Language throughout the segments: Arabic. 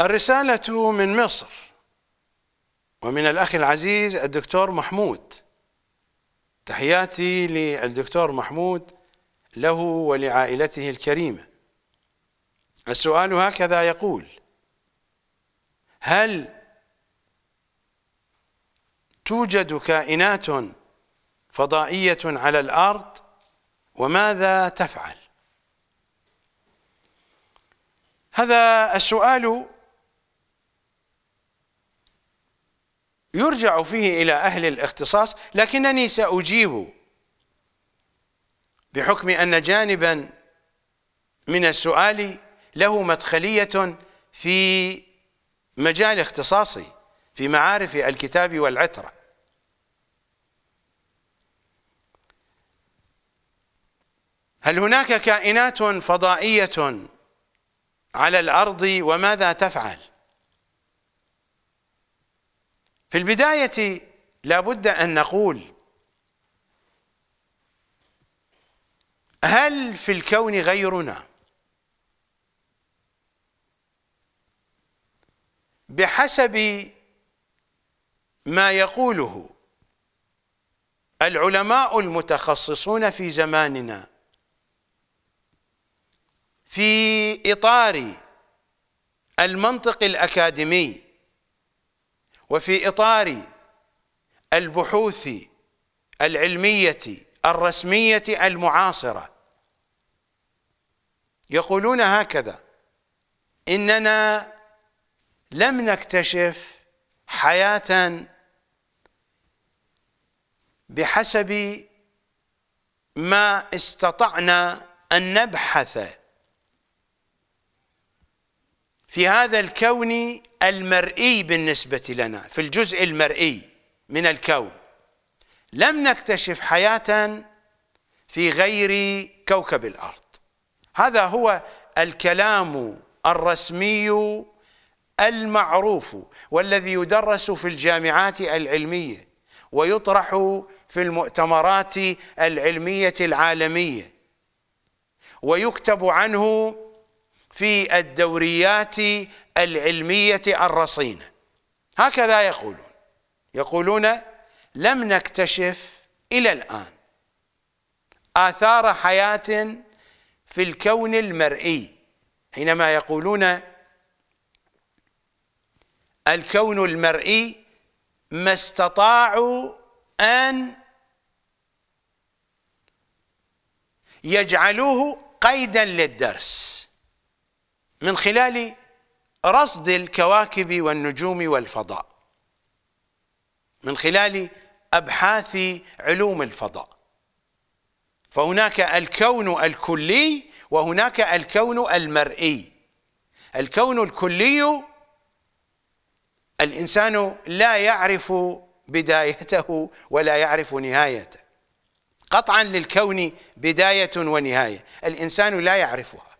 الرسالة من مصر ومن الأخ العزيز الدكتور محمود تحياتي للدكتور محمود له ولعائلته الكريمة السؤال هكذا يقول هل توجد كائنات فضائية على الأرض وماذا تفعل؟ هذا السؤال يرجع فيه إلى أهل الاختصاص لكنني سأجيب بحكم أن جانبا من السؤال له مدخلية في مجال اختصاصي في معارف الكتاب والعترة هل هناك كائنات فضائية على الأرض وماذا تفعل؟ في البداية لابد أن نقول هل في الكون غيرنا بحسب ما يقوله العلماء المتخصصون في زماننا في إطار المنطق الأكاديمي وفي إطار البحوث العلمية الرسمية المعاصرة يقولون هكذا إننا لم نكتشف حياة بحسب ما استطعنا أن نبحث في هذا الكون المرئي بالنسبة لنا في الجزء المرئي من الكون لم نكتشف حياة في غير كوكب الأرض هذا هو الكلام الرسمي المعروف والذي يدرس في الجامعات العلمية ويطرح في المؤتمرات العلمية العالمية ويكتب عنه في الدوريات العلمية الرصينة هكذا يقولون يقولون لم نكتشف إلى الآن آثار حياة في الكون المرئي حينما يقولون الكون المرئي ما استطاعوا أن يجعلوه قيدا للدرس من خلال رصد الكواكب والنجوم والفضاء من خلال أبحاث علوم الفضاء فهناك الكون الكلي وهناك الكون المرئي الكون الكلي الإنسان لا يعرف بدايته ولا يعرف نهايته قطعا للكون بداية ونهاية الإنسان لا يعرفها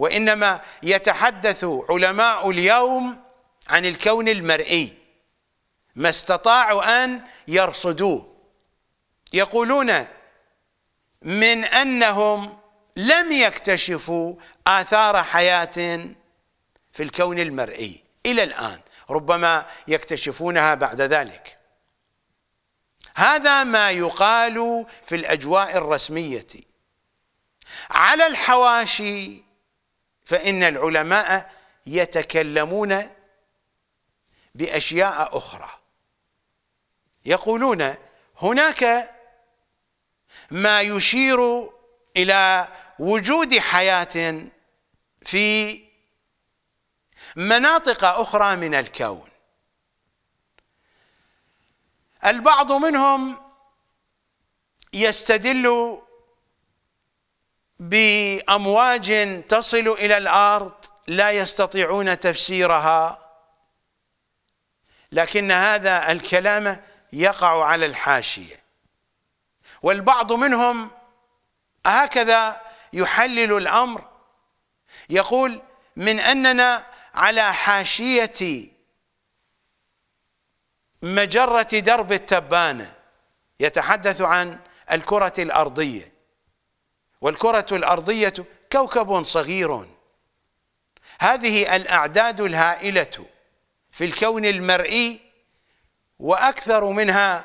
وإنما يتحدث علماء اليوم عن الكون المرئي ما استطاعوا أن يرصدوه يقولون من أنهم لم يكتشفوا آثار حياة في الكون المرئي إلى الآن ربما يكتشفونها بعد ذلك هذا ما يقال في الأجواء الرسمية على الحواشي فإن العلماء يتكلمون بأشياء أخرى يقولون هناك ما يشير إلى وجود حياة في مناطق أخرى من الكون البعض منهم يستدل بامواج تصل الى الارض لا يستطيعون تفسيرها لكن هذا الكلام يقع على الحاشيه والبعض منهم هكذا يحلل الامر يقول من اننا على حاشيه مجره درب التبانه يتحدث عن الكره الارضيه والكرة الأرضية كوكب صغير هذه الأعداد الهائلة في الكون المرئي وأكثر منها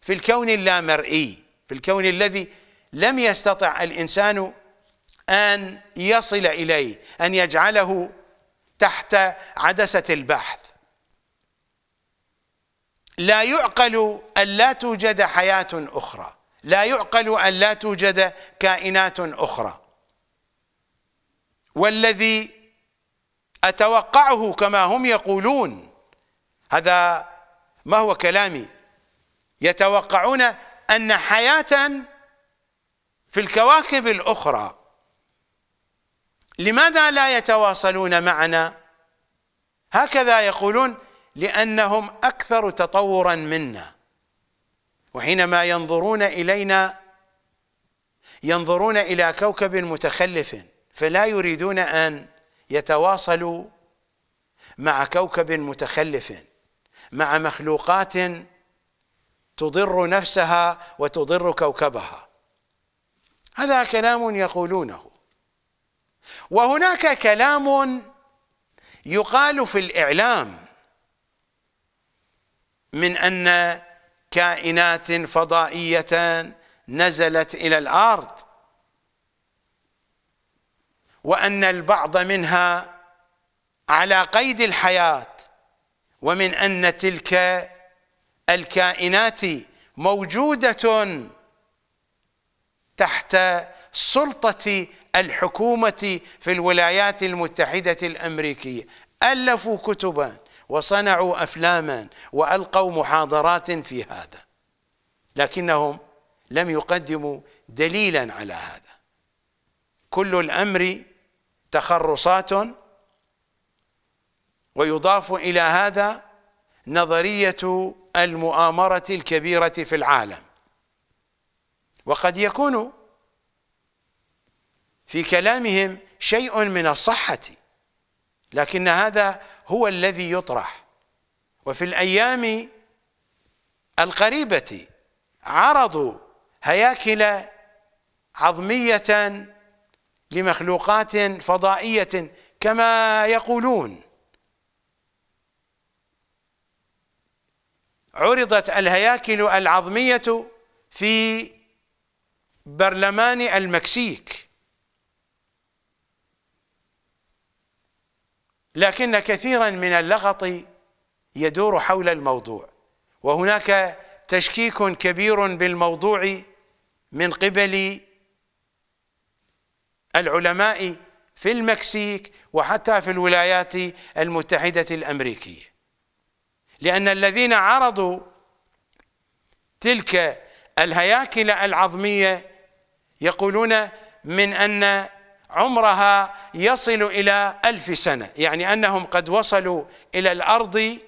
في الكون اللامرئي في الكون الذي لم يستطع الإنسان أن يصل إليه أن يجعله تحت عدسة البحث لا يعقل أن لا توجد حياة أخرى لا يعقل أن لا توجد كائنات أخرى والذي أتوقعه كما هم يقولون هذا ما هو كلامي يتوقعون أن حياة في الكواكب الأخرى لماذا لا يتواصلون معنا هكذا يقولون لأنهم أكثر تطورا منا وحينما ينظرون إلينا ينظرون إلى كوكب متخلف فلا يريدون أن يتواصلوا مع كوكب متخلف مع مخلوقات تضر نفسها وتضر كوكبها هذا كلام يقولونه وهناك كلام يقال في الإعلام من أن كائنات فضائية نزلت إلى الأرض وأن البعض منها على قيد الحياة ومن أن تلك الكائنات موجودة تحت سلطة الحكومة في الولايات المتحدة الأمريكية ألفوا كتباً وصنعوا أفلاما وألقوا محاضرات في هذا لكنهم لم يقدموا دليلا على هذا كل الأمر تخرصات ويضاف إلى هذا نظرية المؤامرة الكبيرة في العالم وقد يكون في كلامهم شيء من الصحة لكن هذا هو الذي يطرح وفي الأيام القريبة عرضوا هياكل عظمية لمخلوقات فضائية كما يقولون عرضت الهياكل العظمية في برلمان المكسيك لكن كثيرا من اللغط يدور حول الموضوع وهناك تشكيك كبير بالموضوع من قبل العلماء في المكسيك وحتى في الولايات المتحدة الأمريكية لأن الذين عرضوا تلك الهياكل العظمية يقولون من أن عمرها يصل إلى ألف سنة يعني أنهم قد وصلوا إلى الأرض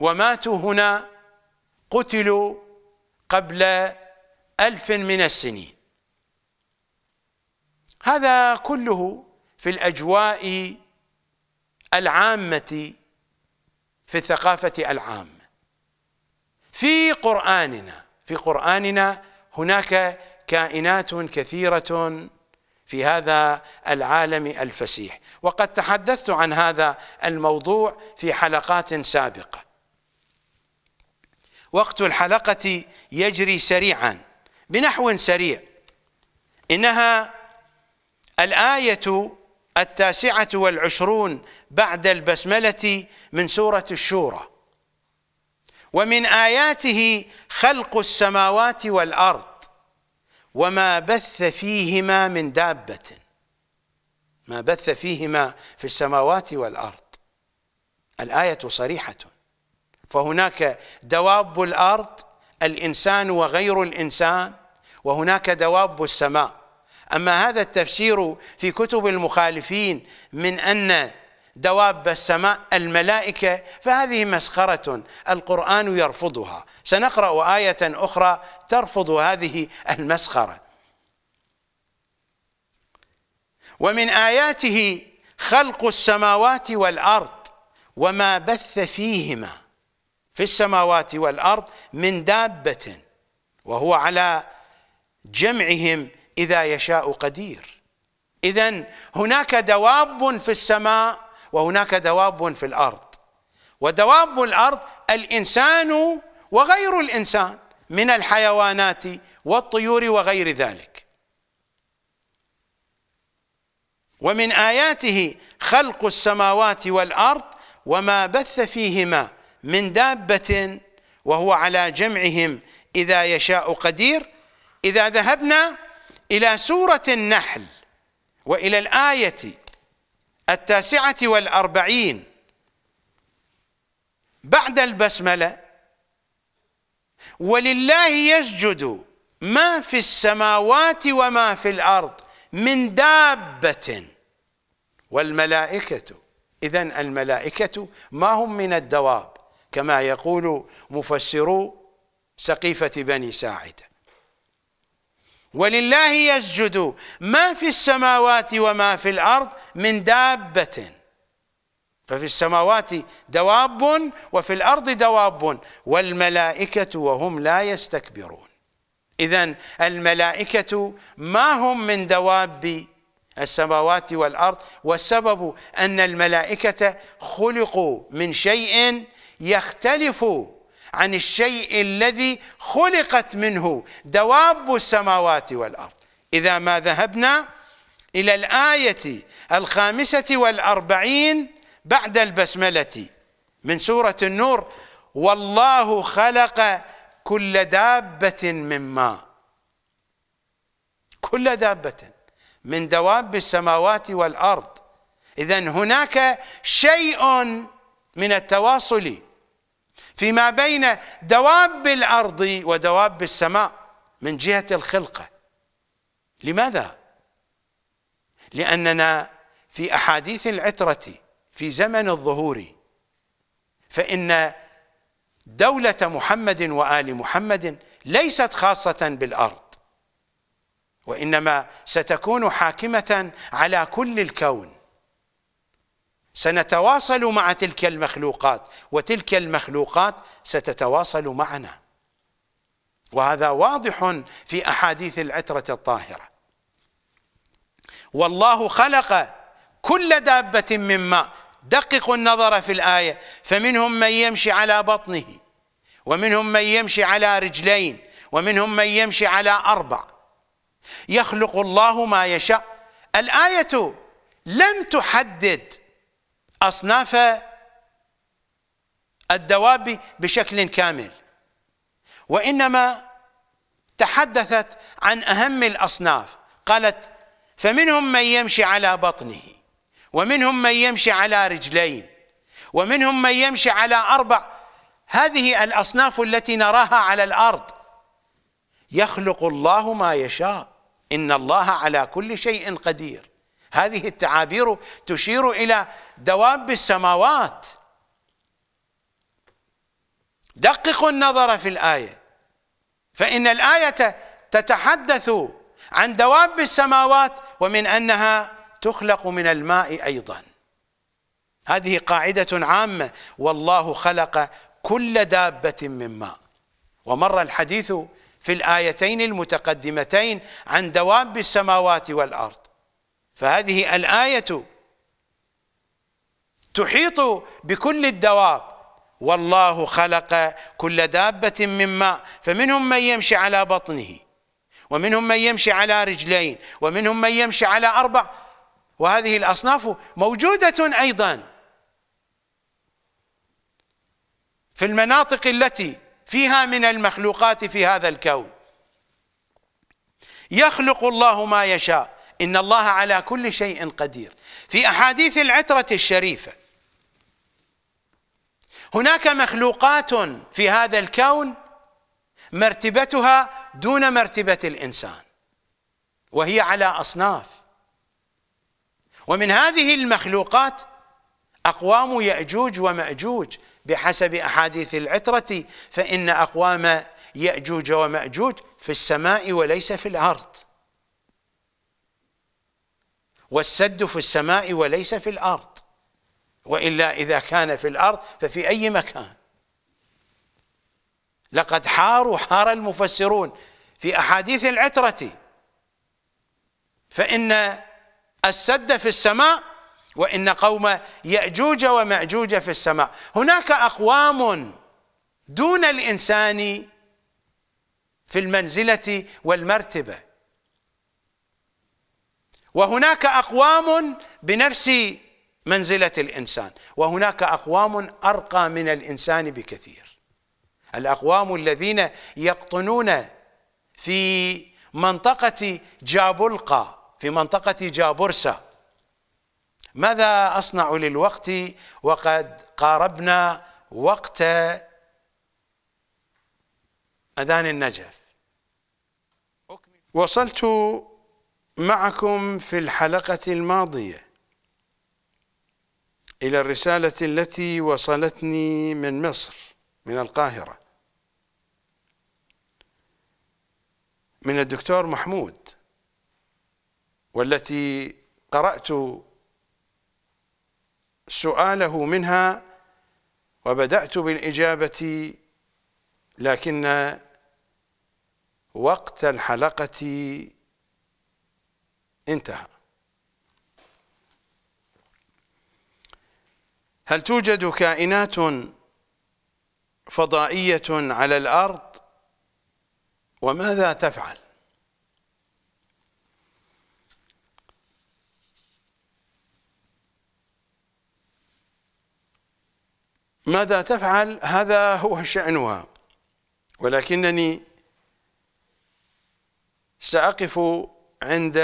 وماتوا هنا قتلوا قبل ألف من السنين هذا كله في الأجواء العامة في الثقافة العامة في قرآننا في قرآننا هناك كائنات كثيرة في هذا العالم الفسيح وقد تحدثت عن هذا الموضوع في حلقات سابقة وقت الحلقة يجري سريعا بنحو سريع إنها الآية التاسعة والعشرون بعد البسملة من سورة الشورى ومن آياته خلق السماوات والأرض وما بث فيهما من دابة ما بث فيهما في السماوات والأرض الآية صريحة فهناك دواب الأرض الإنسان وغير الإنسان وهناك دواب السماء أما هذا التفسير في كتب المخالفين من أن دواب السماء الملائكة فهذه مسخرة القرآن يرفضها سنقرأ آية أخرى ترفض هذه المسخرة ومن آياته خلق السماوات والأرض وما بث فيهما في السماوات والأرض من دابة وهو على جمعهم إذا يشاء قدير إذا هناك دواب في السماء وهناك دواب في الارض ودواب الارض الانسان وغير الانسان من الحيوانات والطيور وغير ذلك ومن اياته خلق السماوات والارض وما بث فيهما من دابه وهو على جمعهم اذا يشاء قدير اذا ذهبنا الى سوره النحل والى الايه التاسعة والأربعين بعد البسملة ولله يسجد ما في السماوات وما في الأرض من دابة والملائكة إذا الملائكة ما هم من الدواب كما يقول مفسرو سقيفة بني ساعده ولله يسجد ما في السماوات وما في الارض من دابه ففي السماوات دواب وفي الارض دواب والملائكه وهم لا يستكبرون اذا الملائكه ما هم من دواب السماوات والارض والسبب ان الملائكه خلقوا من شيء يختلف عن الشيء الذي خلقت منه دواب السماوات والأرض إذا ما ذهبنا إلى الآية الخامسة والأربعين بعد البسملة من سورة النور والله خلق كل دابة من ماء كل دابة من دواب السماوات والأرض إذا هناك شيء من التواصل فيما بين دواب الارض ودواب السماء من جهه الخلقه لماذا لاننا في احاديث العتره في زمن الظهور فان دوله محمد وال محمد ليست خاصه بالارض وانما ستكون حاكمه على كل الكون سنتواصل مع تلك المخلوقات وتلك المخلوقات ستتواصل معنا وهذا واضح في احاديث العتره الطاهره والله خلق كل دابه من ماء دققوا النظر في الايه فمنهم من يمشي على بطنه ومنهم من يمشي على رجلين ومنهم من يمشي على اربع يخلق الله ما يشاء الايه لم تحدد أصناف الدواب بشكل كامل وإنما تحدثت عن أهم الأصناف قالت فمنهم من يمشي على بطنه ومنهم من يمشي على رجلين ومنهم من يمشي على أربع هذه الأصناف التي نراها على الأرض يخلق الله ما يشاء إن الله على كل شيء قدير هذه التعابير تشير إلى دواب السماوات دققوا النظر في الآية فإن الآية تتحدث عن دواب السماوات ومن أنها تخلق من الماء أيضا هذه قاعدة عامة والله خلق كل دابة من ماء ومر الحديث في الآيتين المتقدمتين عن دواب السماوات والأرض فهذه الآية تحيط بكل الدواب والله خلق كل دابة من ماء فمنهم من يمشي على بطنه ومنهم من يمشي على رجلين ومنهم من يمشي على أربع وهذه الأصناف موجودة أيضا في المناطق التي فيها من المخلوقات في هذا الكون يخلق الله ما يشاء إن الله على كل شيء قدير في أحاديث العترة الشريفة هناك مخلوقات في هذا الكون مرتبتها دون مرتبة الإنسان وهي على أصناف ومن هذه المخلوقات أقوام يأجوج ومأجوج بحسب أحاديث العترة فإن أقوام يأجوج ومأجوج في السماء وليس في الأرض والسد في السماء وليس في الارض والا اذا كان في الارض ففي اي مكان لقد حاروا حار المفسرون في احاديث العتره فان السد في السماء وان قوم ياجوج وماجوج في السماء هناك اقوام دون الانسان في المنزله والمرتبه وهناك اقوام بنفس منزله الانسان وهناك اقوام ارقى من الانسان بكثير الاقوام الذين يقطنون في منطقه جابلقه في منطقه جابرسه ماذا اصنع للوقت وقد قاربنا وقت اذان النجف وصلت معكم في الحلقة الماضية إلى الرسالة التي وصلتني من مصر من القاهرة من الدكتور محمود والتي قرأت سؤاله منها وبدأت بالإجابة لكن وقت الحلقة انتهى هل توجد كائنات فضائية على الأرض وماذا تفعل ماذا تفعل هذا هو شأنها ولكنني سأقف عند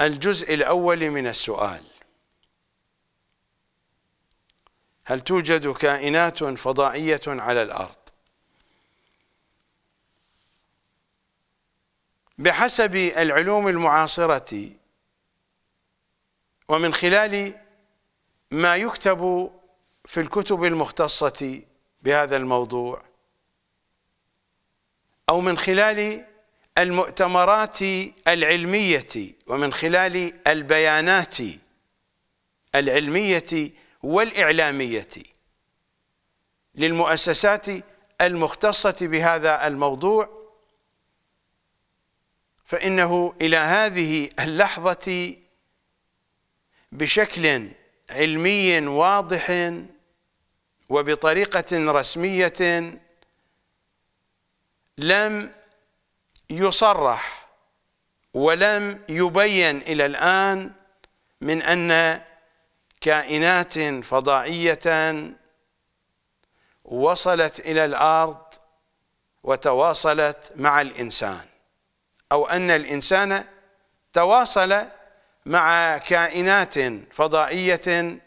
الجزء الأول من السؤال هل توجد كائنات فضائية على الأرض بحسب العلوم المعاصرة ومن خلال ما يكتب في الكتب المختصة بهذا الموضوع أو من خلال المؤتمرات العلمية ومن خلال البيانات العلمية والإعلامية للمؤسسات المختصة بهذا الموضوع فإنه إلى هذه اللحظة بشكل علمي واضح وبطريقة رسمية لم يصرح ولم يبين إلى الآن من أن كائنات فضائية وصلت إلى الأرض وتواصلت مع الإنسان أو أن الإنسان تواصل مع كائنات فضائية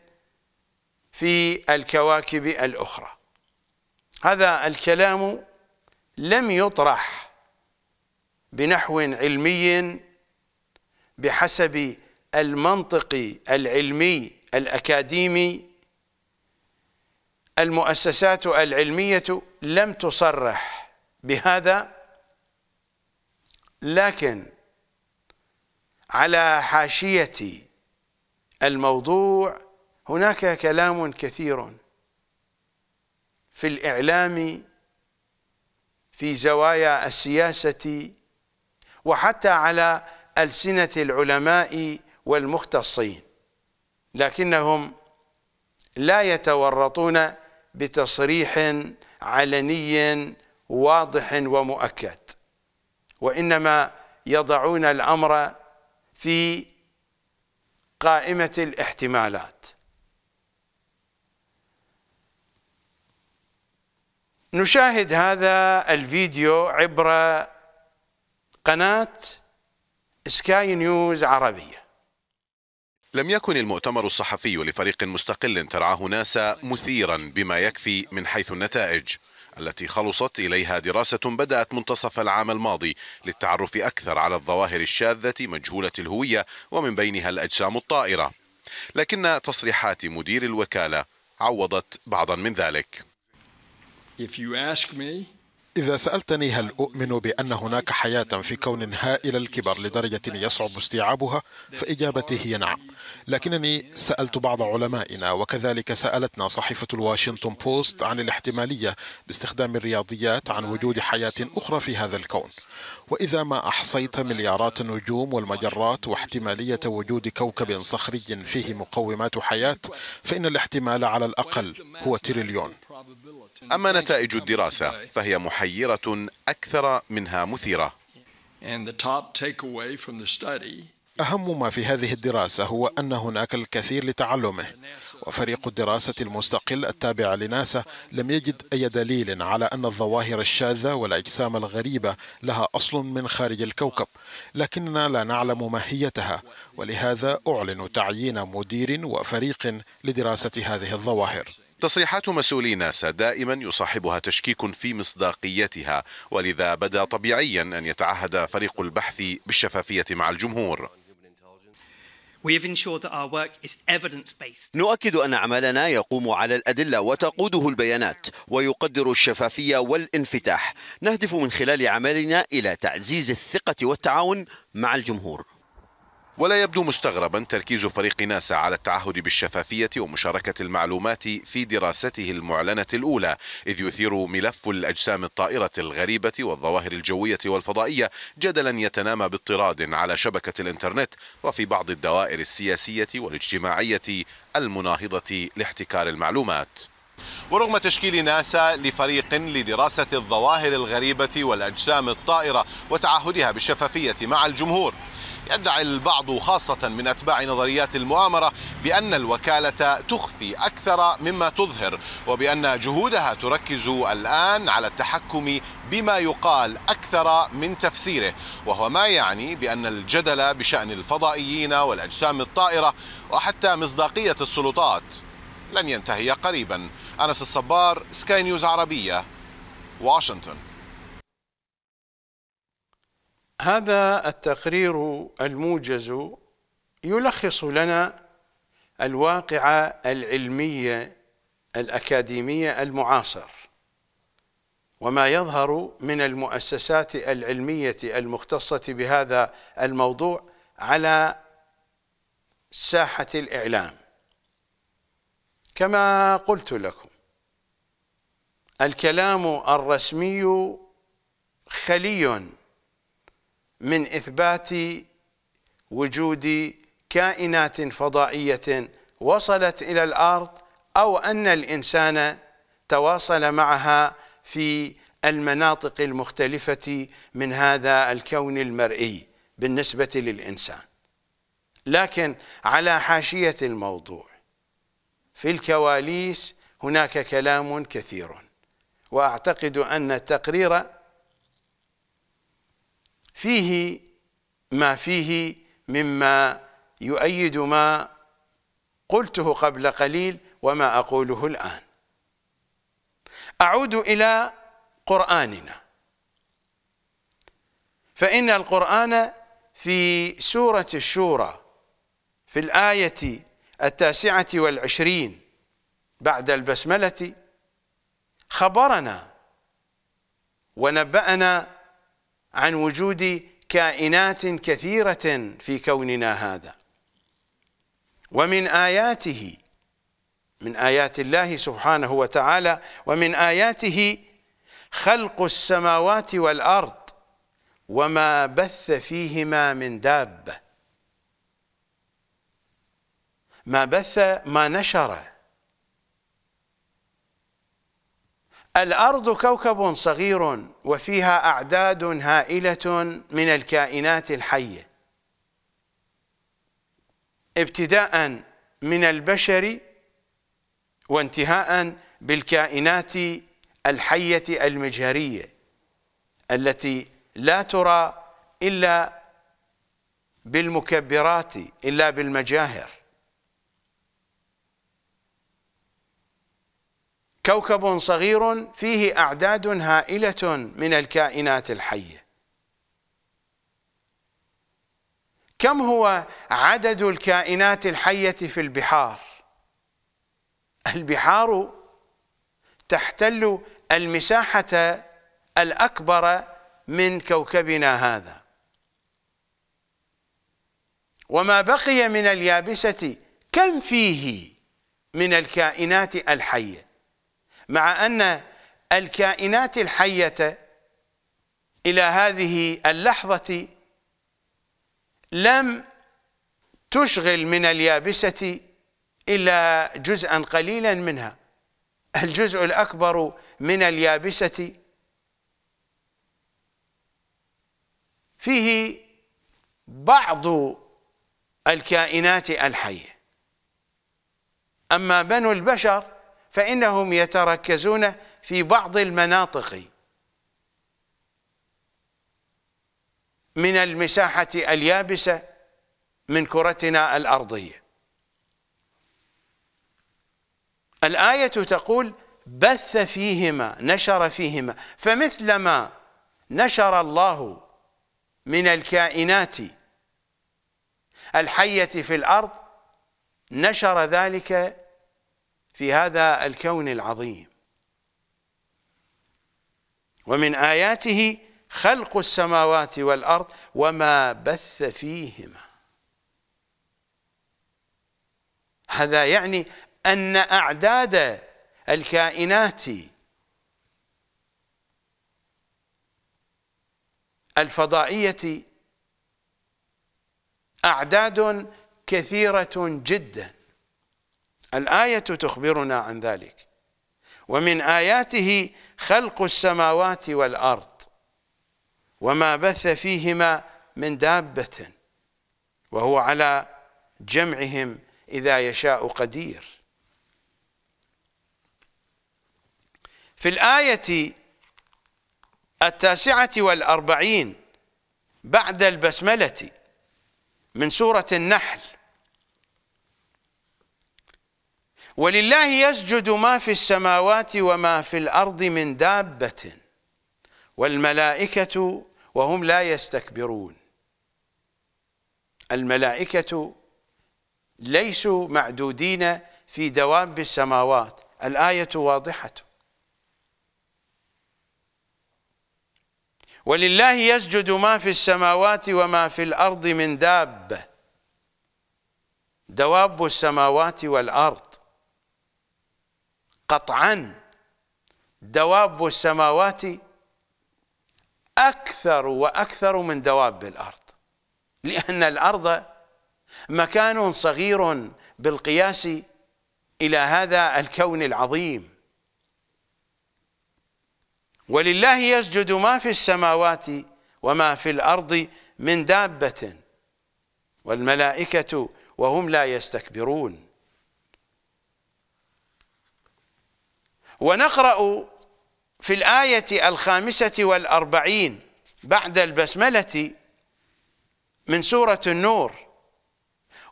في الكواكب الأخرى هذا الكلام لم يطرح بنحو علمي بحسب المنطق العلمي الأكاديمي المؤسسات العلمية لم تصرح بهذا لكن على حاشية الموضوع هناك كلام كثير في الإعلام في زوايا السياسة وحتى على ألسنة العلماء والمختصين لكنهم لا يتورطون بتصريح علني واضح ومؤكد وإنما يضعون الأمر في قائمة الاحتمالات نشاهد هذا الفيديو عبر قناة سكاي نيوز عربية لم يكن المؤتمر الصحفي لفريق مستقل ترعاه ناسا مثيرا بما يكفي من حيث النتائج التي خلصت إليها دراسة بدأت منتصف العام الماضي للتعرف أكثر على الظواهر الشاذة مجهولة الهوية ومن بينها الأجسام الطائرة لكن تصريحات مدير الوكالة عوضت بعضا من ذلك If you ask me, إذا سألتني هل أؤمن بأن هناك حياة في كون هائل الكبر لدرجة يصعب استيعابها فإجابتي هي نعم لكنني سألت بعض علمائنا وكذلك سألتنا صحيفة الواشنطن بوست عن الاحتمالية باستخدام الرياضيات عن وجود حياة أخرى في هذا الكون وإذا ما أحصيت مليارات النجوم والمجرات واحتمالية وجود كوكب صخري فيه مقومات حياة فإن الاحتمال على الأقل هو تريليون أما نتائج الدراسة فهي محيرة أكثر منها مثيرة أهم ما في هذه الدراسة هو أن هناك الكثير لتعلمه وفريق الدراسة المستقل التابع لناسا لم يجد أي دليل على أن الظواهر الشاذة والأجسام الغريبة لها أصل من خارج الكوكب لكننا لا نعلم ماهيتها ولهذا أعلن تعيين مدير وفريق لدراسة هذه الظواهر تصريحات مسؤولي ناسا دائما يصاحبها تشكيك في مصداقيتها ولذا بدا طبيعيا ان يتعهد فريق البحث بالشفافيه مع الجمهور نؤكد أن عملنا يقوم على الأدلة وتقوده البيانات ويقدر الشفافية والانفتاح نهدف من خلال عملنا إلى تعزيز الثقة والتعاون مع الجمهور ولا يبدو مستغربا تركيز فريق ناسا على التعهد بالشفافية ومشاركة المعلومات في دراسته المعلنة الأولى إذ يثير ملف الأجسام الطائرة الغريبة والظواهر الجوية والفضائية جدلا يتنامى باضطراد على شبكة الإنترنت وفي بعض الدوائر السياسية والاجتماعية المناهضة لاحتكار المعلومات ورغم تشكيل ناسا لفريق لدراسة الظواهر الغريبة والأجسام الطائرة وتعهدها بالشفافية مع الجمهور يدعي البعض خاصة من أتباع نظريات المؤامرة بأن الوكالة تخفي أكثر مما تظهر وبأن جهودها تركز الآن على التحكم بما يقال أكثر من تفسيره وهو ما يعني بأن الجدل بشأن الفضائيين والأجسام الطائرة وحتى مصداقية السلطات لن ينتهي قريبا أنس الصبار سكاي نيوز عربية واشنطن هذا التقرير الموجز يلخص لنا الواقع العلمية الأكاديمية المعاصر وما يظهر من المؤسسات العلمية المختصة بهذا الموضوع على ساحة الإعلام كما قلت لكم الكلام الرسمي خلي من إثبات وجود كائنات فضائية وصلت إلى الأرض أو أن الإنسان تواصل معها في المناطق المختلفة من هذا الكون المرئي بالنسبة للإنسان لكن على حاشية الموضوع في الكواليس هناك كلام كثير وأعتقد أن التقرير فيه ما فيه مما يؤيد ما قلته قبل قليل وما أقوله الآن أعود إلى قرآننا فإن القرآن في سورة الشورى في الآية التاسعة والعشرين بعد البسملة خبرنا ونبأنا عن وجود كائنات كثيرة في كوننا هذا ومن آياته من آيات الله سبحانه وتعالى ومن آياته خلق السماوات والأرض وما بث فيهما من دابة ما بث ما نشر الأرض كوكب صغير وفيها أعداد هائلة من الكائنات الحية ابتداء من البشر وانتهاء بالكائنات الحية المجهرية التي لا ترى إلا بالمكبرات إلا بالمجاهر كوكب صغير فيه أعداد هائلة من الكائنات الحية كم هو عدد الكائنات الحية في البحار البحار تحتل المساحة الأكبر من كوكبنا هذا وما بقي من اليابسة كم فيه من الكائنات الحية مع أن الكائنات الحية إلى هذه اللحظة لم تشغل من اليابسة إلا جزءا قليلا منها الجزء الأكبر من اليابسة فيه بعض الكائنات الحية أما بنو البشر فإنهم يتركزون في بعض المناطق من المساحة اليابسة من كرتنا الأرضية الآية تقول بث فيهما نشر فيهما فمثلما نشر الله من الكائنات الحية في الأرض نشر ذلك في هذا الكون العظيم ومن آياته خلق السماوات والأرض وما بث فيهما هذا يعني أن أعداد الكائنات الفضائية أعداد كثيرة جدا الآية تخبرنا عن ذلك ومن آياته خلق السماوات والأرض وما بث فيهما من دابة وهو على جمعهم إذا يشاء قدير في الآية التاسعة والأربعين بعد البسملة من سورة النحل ولله يسجد ما في السماوات وما في الأرض من دابة والملائكة وهم لا يستكبرون الملائكة ليسوا معدودين في دواب السماوات الآية واضحة ولله يسجد ما في السماوات وما في الأرض من دابة دواب السماوات والأرض قطعا دواب السماوات أكثر وأكثر من دواب الأرض لأن الأرض مكان صغير بالقياس إلى هذا الكون العظيم ولله يسجد ما في السماوات وما في الأرض من دابة والملائكة وهم لا يستكبرون ونقرأ في الآية الخامسة والأربعين بعد البسملة من سورة النور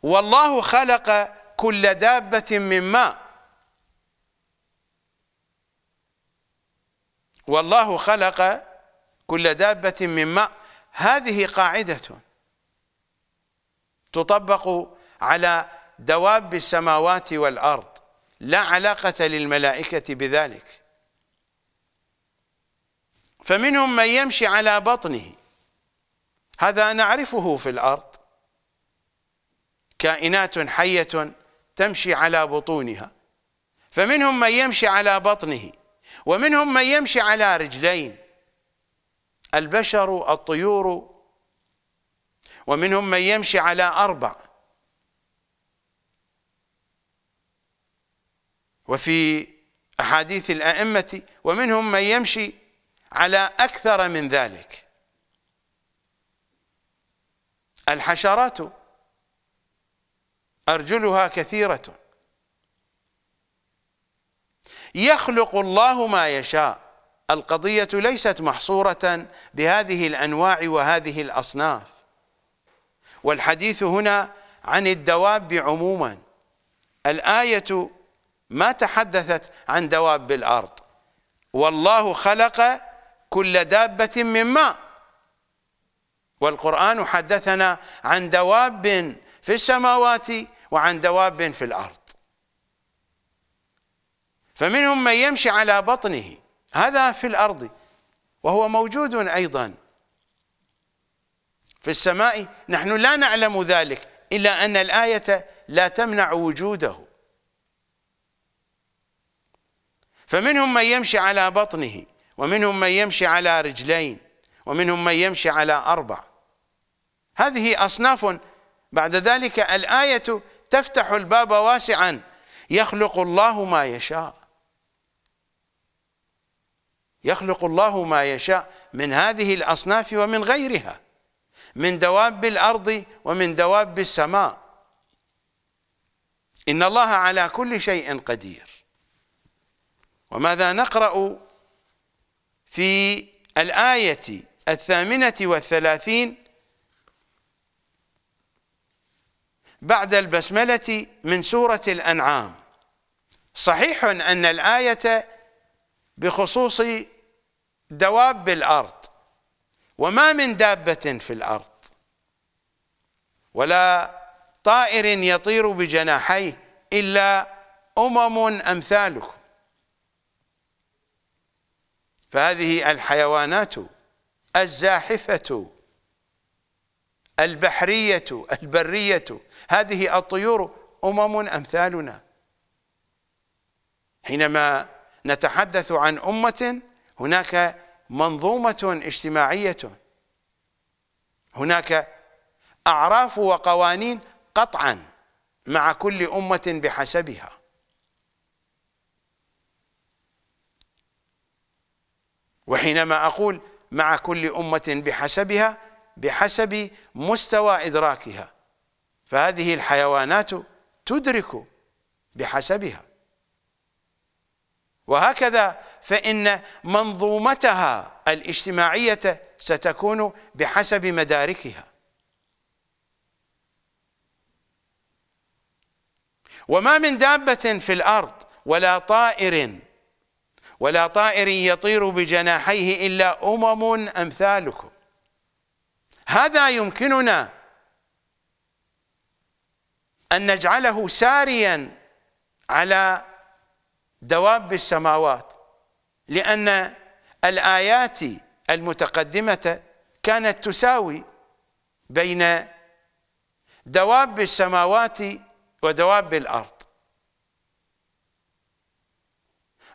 والله خلق كل دابة من ماء والله خلق كل دابة من ماء هذه قاعدة تطبق على دواب السماوات والأرض لا علاقة للملائكة بذلك فمنهم من يمشي على بطنه هذا نعرفه في الأرض كائنات حية تمشي على بطونها فمنهم من يمشي على بطنه ومنهم من يمشي على رجلين البشر الطيور ومنهم من يمشي على أربع وفي أحاديث الأئمة ومنهم من يمشي على أكثر من ذلك الحشرات أرجلها كثيرة يخلق الله ما يشاء القضية ليست محصورة بهذه الأنواع وهذه الأصناف والحديث هنا عن الدواب عموما الآية ما تحدثت عن دواب الأرض والله خلق كل دابة من ماء والقرآن حدثنا عن دواب في السماوات وعن دواب في الأرض فمنهم من يمشي على بطنه هذا في الأرض وهو موجود أيضا في السماء نحن لا نعلم ذلك إلا أن الآية لا تمنع وجوده فمنهم من يمشي على بطنه ومنهم من يمشي على رجلين ومنهم من يمشي على أربع هذه أصناف بعد ذلك الآية تفتح الباب واسعا يخلق الله ما يشاء يخلق الله ما يشاء من هذه الأصناف ومن غيرها من دواب الأرض ومن دواب السماء إن الله على كل شيء قدير وماذا نقرأ في الآية الثامنة والثلاثين بعد البسملة من سورة الأنعام صحيح أن الآية بخصوص دواب الأرض وما من دابة في الأرض ولا طائر يطير بجناحيه إلا أمم أمثالكم فهذه الحيوانات الزاحفة البحرية البرية هذه الطيور أمم أمثالنا حينما نتحدث عن أمة هناك منظومة اجتماعية هناك أعراف وقوانين قطعا مع كل أمة بحسبها وحينما أقول مع كل أمة بحسبها بحسب مستوى إدراكها فهذه الحيوانات تدرك بحسبها وهكذا فإن منظومتها الاجتماعية ستكون بحسب مداركها وما من دابة في الأرض ولا طائر ولا طائر يطير بجناحيه إلا أمم أمثالكم هذا يمكننا أن نجعله ساريا على دواب السماوات لأن الآيات المتقدمة كانت تساوي بين دواب السماوات ودواب الأرض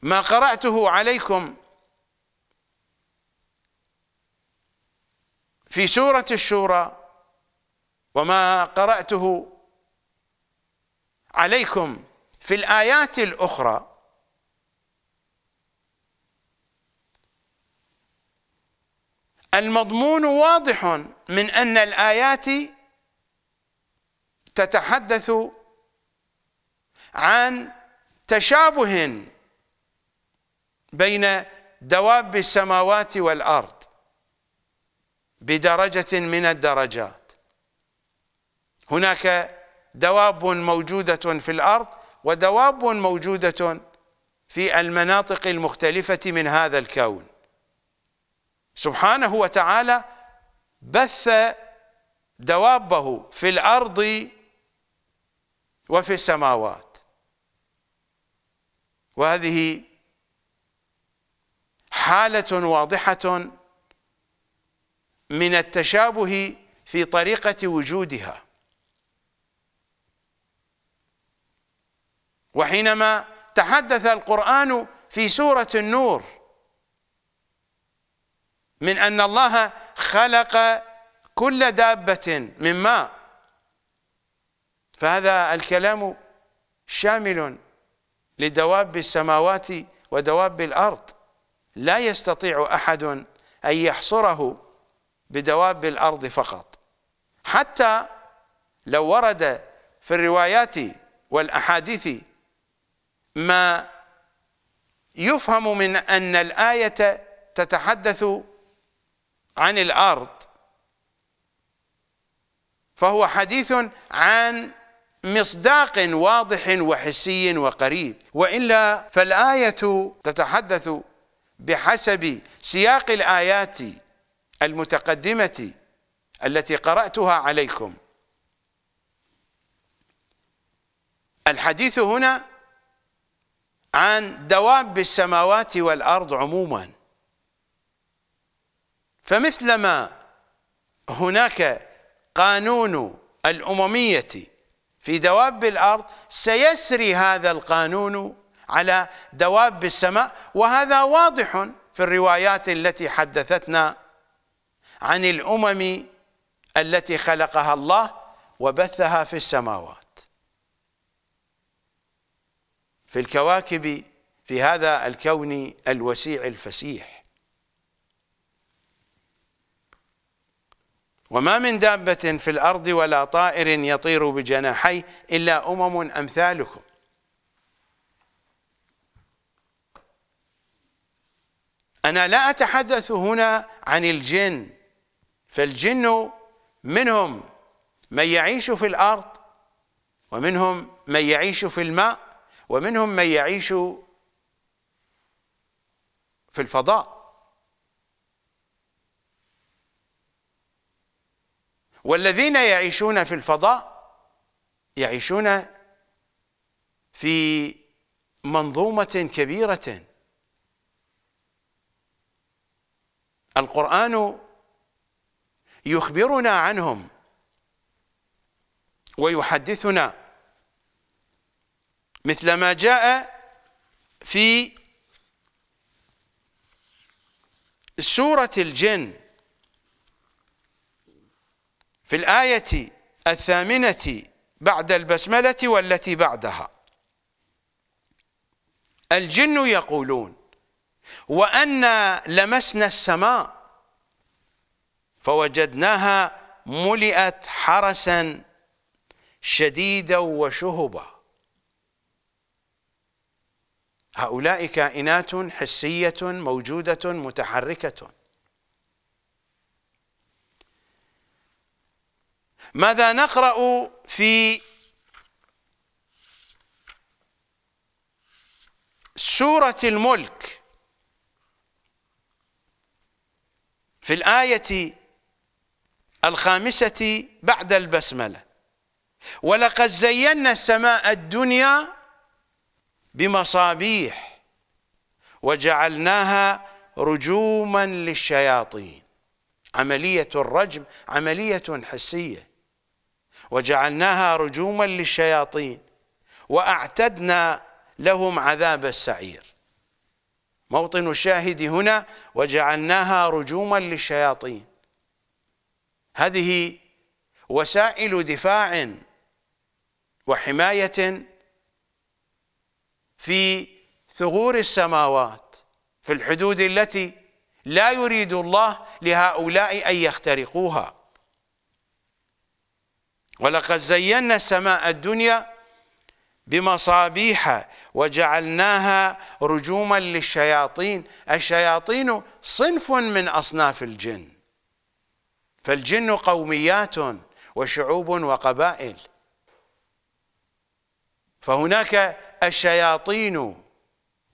ما قرأته عليكم في سورة الشورى وما قرأته عليكم في الآيات الأخرى المضمون واضح من أن الآيات تتحدث عن تشابه بين دواب السماوات والأرض بدرجة من الدرجات هناك دواب موجودة في الأرض ودواب موجودة في المناطق المختلفة من هذا الكون سبحانه وتعالى بث دوابه في الأرض وفي السماوات وهذه حالة واضحة من التشابه في طريقة وجودها وحينما تحدث القرآن في سورة النور من أن الله خلق كل دابة من ماء فهذا الكلام شامل لدواب السماوات ودواب الأرض لا يستطيع أحد أن يحصره بدواب الأرض فقط حتى لو ورد في الروايات والأحاديث ما يفهم من أن الآية تتحدث عن الأرض فهو حديث عن مصداق واضح وحسي وقريب وإلا فالآية تتحدث بحسب سياق الآيات المتقدمة التي قرأتها عليكم الحديث هنا عن دواب السماوات والأرض عموما فمثلما هناك قانون الأممية في دواب الأرض سيسري هذا القانون على دواب السماء وهذا واضح في الروايات التي حدثتنا عن الامم التي خلقها الله وبثها في السماوات في الكواكب في هذا الكون الوسيع الفسيح وما من دابة في الأرض ولا طائر يطير بجناحيه إلا أمم أمثالكم أنا لا أتحدث هنا عن الجن فالجن منهم من يعيش في الأرض ومنهم من يعيش في الماء ومنهم من يعيش في الفضاء والذين يعيشون في الفضاء يعيشون في منظومة كبيرة القرآن يخبرنا عنهم ويحدثنا مثل ما جاء في سورة الجن في الآية الثامنة بعد البسملة والتي بعدها الجن يقولون وأنا لمسنا السماء فوجدناها ملئت حرسا شديدا وشهبا هؤلاء كائنات حسية موجودة متحركة ماذا نقرأ في سورة الملك في الآية الخامسة بعد البسملة ولقد زينا السماء الدنيا بمصابيح وجعلناها رجوما للشياطين عملية الرجم عملية حسية وجعلناها رجوما للشياطين وأعتدنا لهم عذاب السعير موطن الشاهد هنا وجعلناها رجوما للشياطين هذه وسائل دفاع وحماية في ثغور السماوات في الحدود التي لا يريد الله لهؤلاء أن يخترقوها ولقد زينا السماء الدنيا بمصابيح وجعلناها رجوما للشياطين الشياطين صنف من أصناف الجن فالجن قوميات وشعوب وقبائل فهناك الشياطين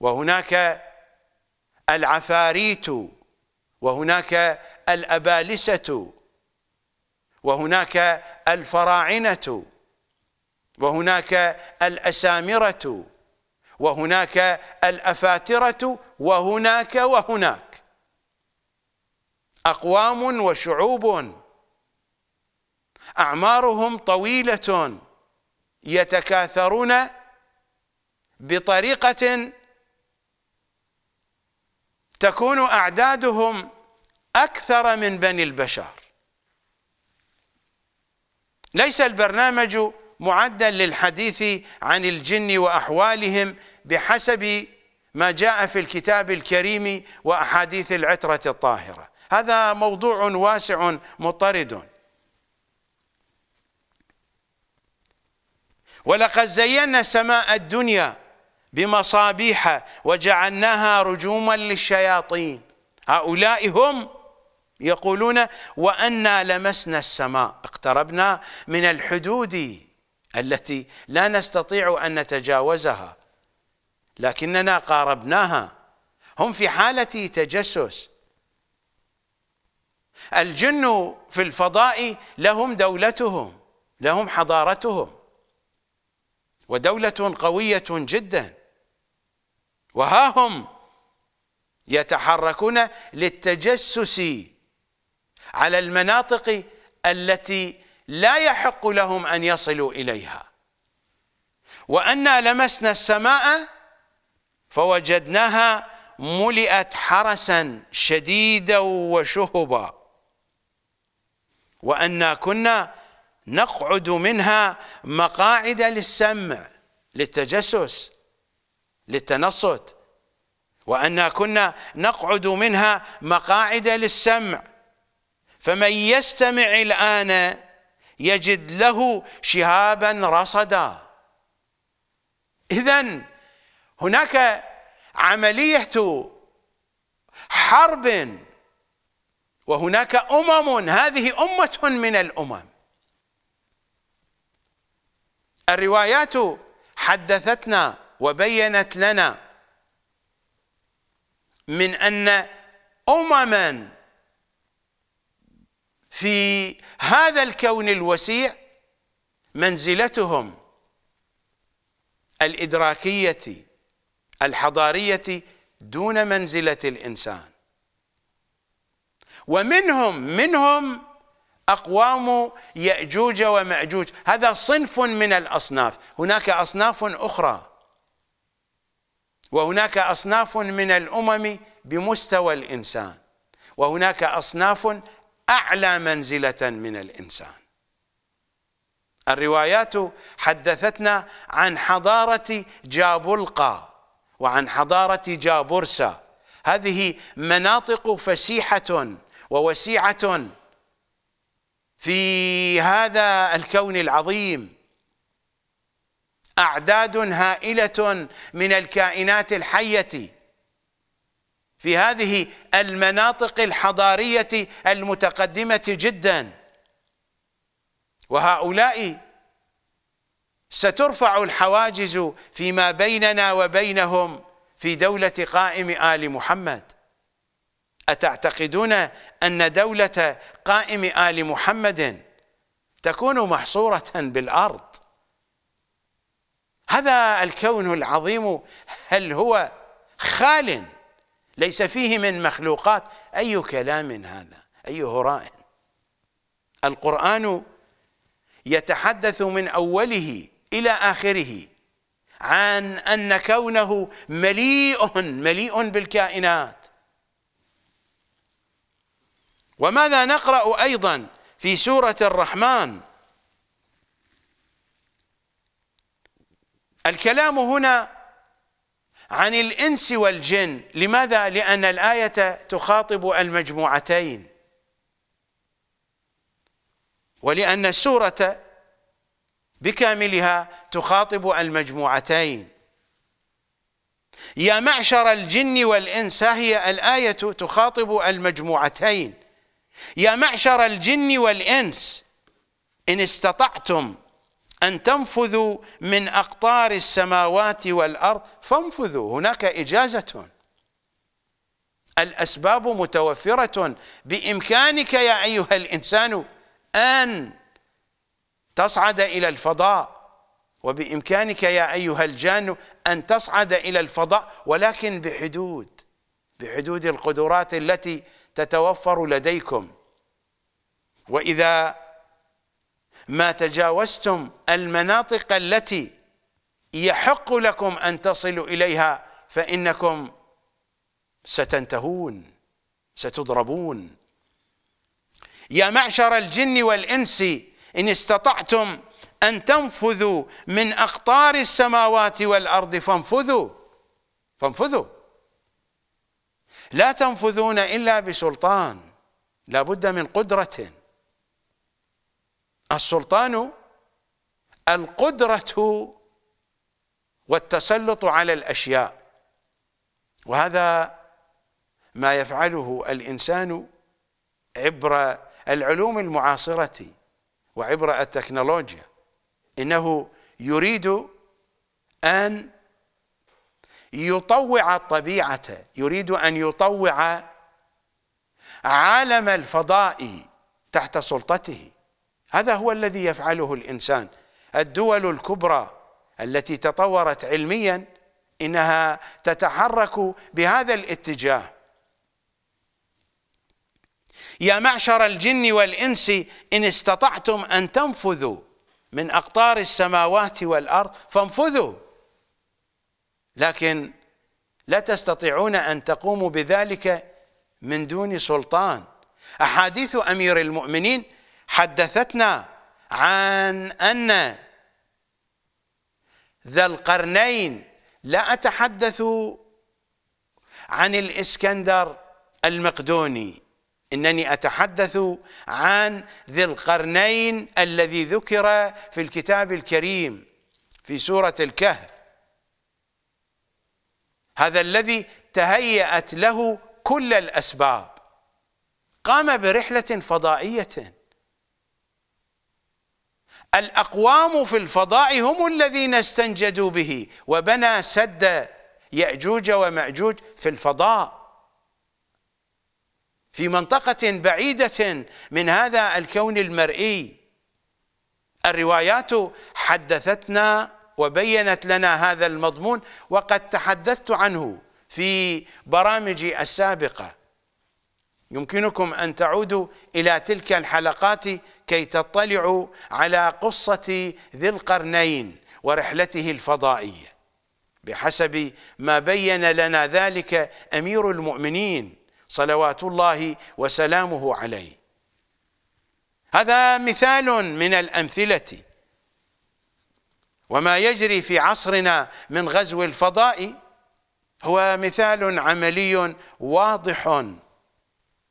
وهناك العفاريت وهناك الأبالسة وهناك الفراعنة وهناك الأسامرة وهناك الأفاترة وهناك وهناك أقوام وشعوب أعمارهم طويلة يتكاثرون بطريقة تكون أعدادهم أكثر من بني البشر ليس البرنامج معدل للحديث عن الجن وأحوالهم بحسب ما جاء في الكتاب الكريم وأحاديث العترة الطاهرة هذا موضوع واسع مطرد ولقد زينا سماء الدنيا بمصابيح وجعلناها رجوما للشياطين هؤلاء هم يقولون وأنا لمسنا السماء اقتربنا من الحدود التي لا نستطيع أن نتجاوزها لكننا قاربناها هم في حالة تجسس الجن في الفضاء لهم دولتهم لهم حضارتهم ودولة قوية جدا وها هم يتحركون للتجسس على المناطق التي لا يحق لهم أن يصلوا إليها وأنا لمسنا السماء فوجدناها ملئت حرسا شديدا وشهبا وأنا كنا نقعد منها مقاعد للسمع للتجسس للتنصت وأنا كنا نقعد منها مقاعد للسمع فمن يستمع الآن يجد له شهابا رصدا إذا هناك عملية حرب وهناك أمم هذه أمة من الأمم الروايات حدثتنا وبينت لنا من أن أمماً في هذا الكون الوسيع منزلتهم الإدراكية الحضارية دون منزلة الإنسان ومنهم منهم أقوام يأجوج ومأجوج هذا صنف من الأصناف هناك أصناف أخرى وهناك أصناف من الأمم بمستوى الإنسان وهناك أصناف أعلى منزلة من الإنسان الروايات حدثتنا عن حضارة جابلقا وعن حضارة جابرسا هذه مناطق فسيحة ووسيعة في هذا الكون العظيم أعداد هائلة من الكائنات الحية في هذه المناطق الحضارية المتقدمة جدا وهؤلاء سترفع الحواجز فيما بيننا وبينهم في دولة قائم آل محمد أتعتقدون أن دولة قائم آل محمد تكون محصورة بالأرض هذا الكون العظيم هل هو خالٍ ليس فيه من مخلوقات أي كلام هذا أي هراء القرآن يتحدث من أوله إلى آخره عن أن كونه مليء مليء بالكائنات وماذا نقرأ أيضا في سورة الرحمن الكلام هنا عن الإنس والجن لماذا؟ لأن الآية تخاطب المجموعتين ولأن السورة بكاملها تخاطب المجموعتين يا معشر الجن والإنس هي الآية تخاطب المجموعتين يا معشر الجن والإنس إن استطعتم أن تنفذوا من أقطار السماوات والأرض فانفذوا هناك إجازة الأسباب متوفرة بإمكانك يا أيها الإنسان أن تصعد إلى الفضاء وبإمكانك يا أيها الجان أن تصعد إلى الفضاء ولكن بحدود بحدود القدرات التي تتوفر لديكم وإذا ما تجاوزتم المناطق التي يحق لكم أن تصلوا إليها فإنكم ستنتهون ستضربون يا معشر الجن والإنس إن استطعتم أن تنفذوا من أقطار السماوات والأرض فانفذوا فانفذوا لا تنفذون إلا بسلطان لا بد من قدرة السلطان القدرة والتسلط على الأشياء وهذا ما يفعله الإنسان عبر العلوم المعاصرة وعبر التكنولوجيا إنه يريد أن يطوع الطبيعة يريد أن يطوع عالم الفضاء تحت سلطته هذا هو الذي يفعله الإنسان الدول الكبرى التي تطورت علميا إنها تتحرك بهذا الاتجاه يا معشر الجن والإنس إن استطعتم أن تنفذوا من أقطار السماوات والأرض فانفذوا لكن لا تستطيعون أن تقوموا بذلك من دون سلطان أحاديث أمير المؤمنين حدثتنا عن أن ذا القرنين لا أتحدث عن الإسكندر المقدوني إنني أتحدث عن ذي القرنين الذي ذكر في الكتاب الكريم في سورة الكهف هذا الذي تهيأت له كل الأسباب قام برحلة فضائية الأقوام في الفضاء هم الذين استنجدوا به وبنى سد يأجوج ومأجوج في الفضاء في منطقة بعيدة من هذا الكون المرئي الروايات حدثتنا وبينت لنا هذا المضمون وقد تحدثت عنه في برامجي السابقة يمكنكم أن تعودوا إلى تلك الحلقات كي تطلعوا على قصة ذي القرنين ورحلته الفضائية بحسب ما بين لنا ذلك أمير المؤمنين صلوات الله وسلامه عليه هذا مثال من الأمثلة وما يجري في عصرنا من غزو الفضاء هو مثال عملي واضح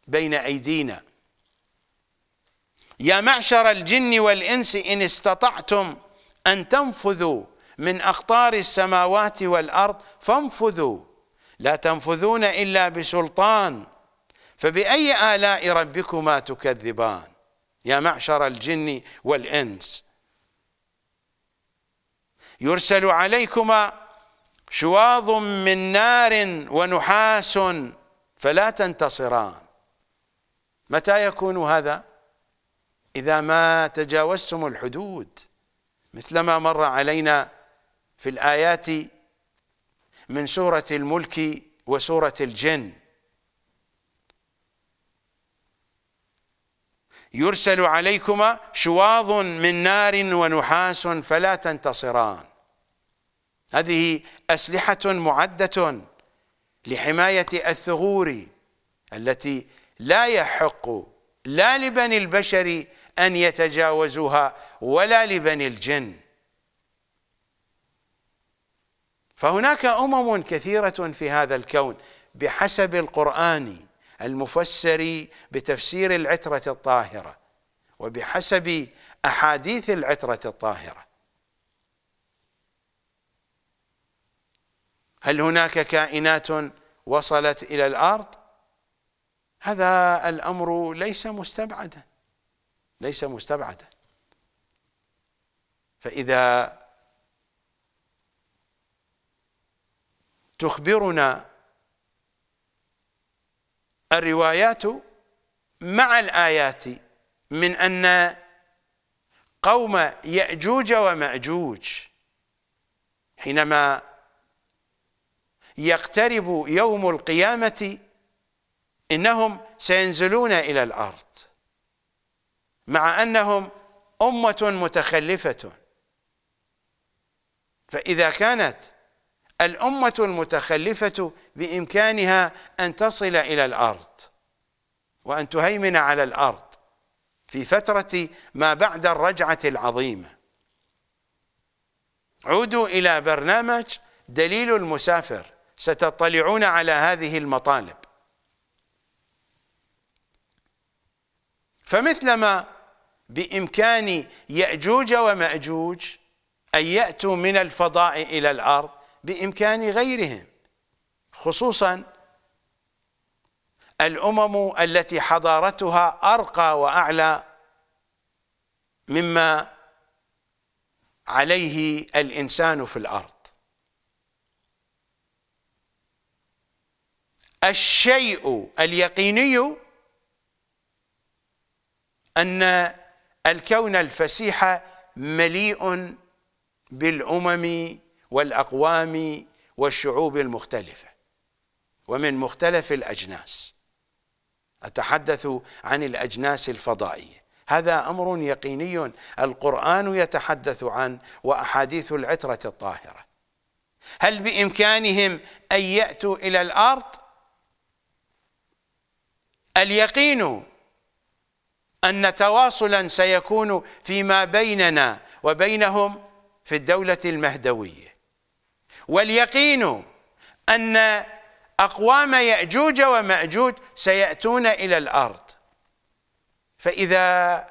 بين أيدينا يا معشر الجن والإنس إن استطعتم أن تنفذوا من أخطار السماوات والأرض فانفذوا لا تنفذون إلا بسلطان فبأي آلاء ربكما تكذبان يا معشر الجن والإنس يرسل عليكما شواظ من نار ونحاس فلا تنتصران متى يكون هذا؟ إذا ما تجاوزتم الحدود مثلما مر علينا في الآيات من سورة الملك وسورة الجن يرسل عليكما شواظ من نار ونحاس فلا تنتصران هذه أسلحة معدة لحماية الثغور التي لا يحق لا لبني البشر أن يتجاوزوها ولا لبني الجن فهناك أمم كثيرة في هذا الكون بحسب القرآن المفسر بتفسير العترة الطاهرة وبحسب أحاديث العترة الطاهرة هل هناك كائنات وصلت إلى الأرض؟ هذا الأمر ليس مستبعدا ليس مستبعدا فإذا تخبرنا الروايات مع الآيات من أن قوم يأجوج ومأجوج حينما يقترب يوم القيامة إنهم سينزلون إلى الأرض مع أنهم أمة متخلفة فإذا كانت الأمة المتخلفة بإمكانها أن تصل إلى الأرض وأن تهيمن على الأرض في فترة ما بعد الرجعة العظيمة عودوا إلى برنامج دليل المسافر ستطلعون على هذه المطالب فمثلما بإمكان يأجوج ومأجوج أن يأتوا من الفضاء إلى الأرض بإمكان غيرهم خصوصا الأمم التي حضارتها أرقى وأعلى مما عليه الإنسان في الأرض الشيء اليقيني أن الكون الفسيح مليء بالامم والاقوام والشعوب المختلفه ومن مختلف الاجناس اتحدث عن الاجناس الفضائيه هذا امر يقيني القران يتحدث عنه واحاديث العتره الطاهره هل بامكانهم ان ياتوا الى الارض اليقين أن تواصلا سيكون فيما بيننا وبينهم في الدولة المهدوية واليقين أن أقوام يأجوج ومأجوج سيأتون إلى الأرض فإذا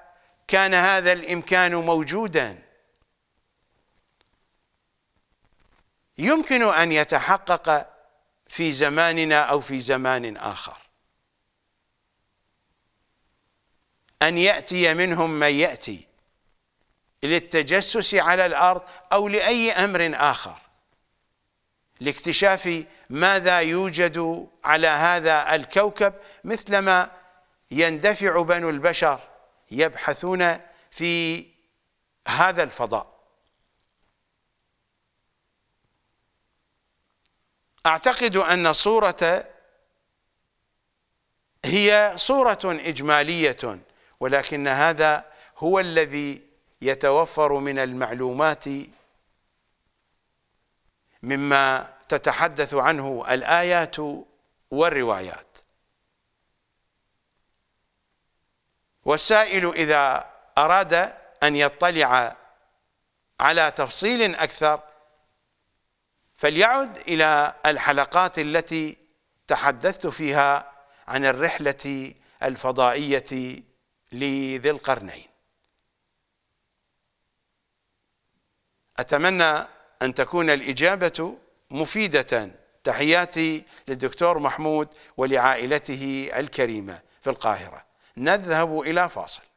كان هذا الإمكان موجودا يمكن أن يتحقق في زماننا أو في زمان آخر أن يأتي منهم من يأتي للتجسس على الأرض أو لأي أمر آخر لاكتشاف ماذا يوجد على هذا الكوكب مثلما يندفع بنو البشر يبحثون في هذا الفضاء أعتقد أن صورة هي صورة إجمالية ولكن هذا هو الذي يتوفر من المعلومات مما تتحدث عنه الآيات والروايات والسائل إذا أراد أن يطلع على تفصيل أكثر فليعد إلى الحلقات التي تحدثت فيها عن الرحلة الفضائية لذي القرنين أتمنى أن تكون الإجابة مفيدة تحياتي للدكتور محمود ولعائلته الكريمة في القاهرة نذهب إلى فاصل